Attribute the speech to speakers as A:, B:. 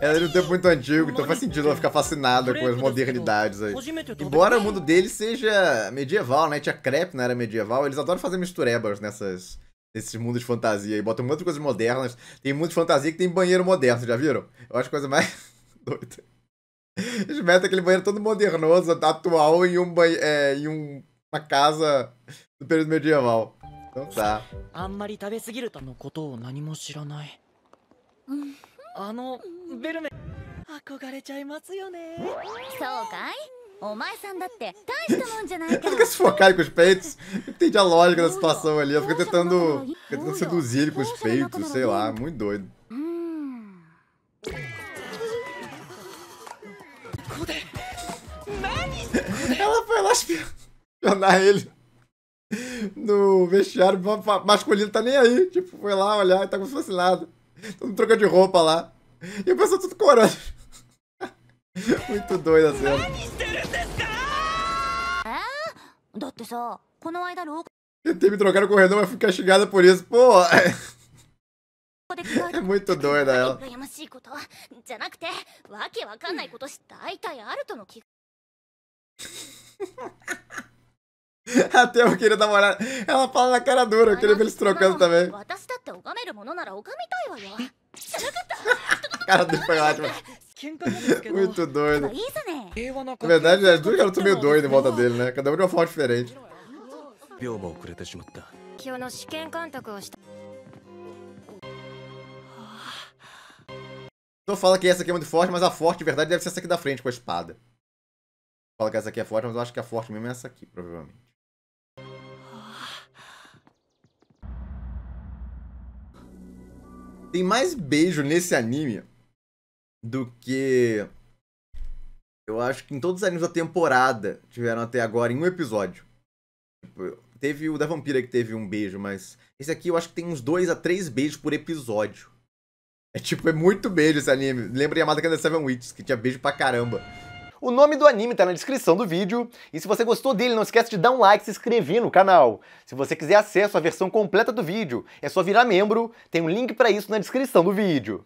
A: Ela é de um tempo muito antigo, então faz sentido ela ficar fascinada com as modernidades aí. Embora o mundo dele seja medieval, né? Tinha crepe na era medieval, eles adoram fazer misturebas nessas nesses mundos de fantasia e botam muitas coisas modernas. Tem mundo de fantasia que tem banheiro moderno, vocês já viram? Eu acho a coisa mais doida. Eles metem aquele banheiro todo modernoso, atual, em, um É, em um... uma casa do período medieval. Então tá. あんまり食べ過ぎるとのことを何も知らない。うん。あのベルメ憧れちゃいますよねそうかい O mais Nunca com os peitos. Entendi a lógica da situação ali. fica tentando, tentando seduzir ele com os peitos, sei lá. Muito doido. Hum. Ela foi lá espionar ele no vestiário masculino. Tá nem aí. Tipo, foi lá olhar e tá como se fosse nada. Todo mundo trocando de roupa lá. E o pessoal tudo corando. Muito doido assim, a Eu Tentei me trocar no corredor, mas fui castigada por isso. Pô! É muito doida ela. Até eu queria namorar. Ela fala na cara dura, eu queria ver eles trocando também. えるものなら拝みたいわよじゃなかった Cara do foi Muito doido. Na verdade, as duas garotas meio doido em volta dele, né? Cada um de uma forma diferente. Não fala que essa aqui é muito forte, mas a forte, de verdade, deve ser essa aqui da frente, com a espada. Fala que essa aqui é forte, mas eu acho que a forte mesmo é essa aqui, provavelmente. Tem mais beijo nesse anime do que. Eu acho que em todos os animes da temporada tiveram até agora em um episódio. Tipo, teve o da Vampira que teve um beijo, mas. Esse aqui eu acho que tem uns dois a três beijos por episódio. É tipo, é muito beijo esse anime. Lembra de Yamada Kanda Seven Witches, que tinha beijo pra caramba. O nome do anime tá na descrição do vídeo, e se você gostou dele, não esquece de dar um like e se inscrever no canal. Se você quiser acesso à versão completa do vídeo, é só virar membro, tem um link para isso na descrição do vídeo.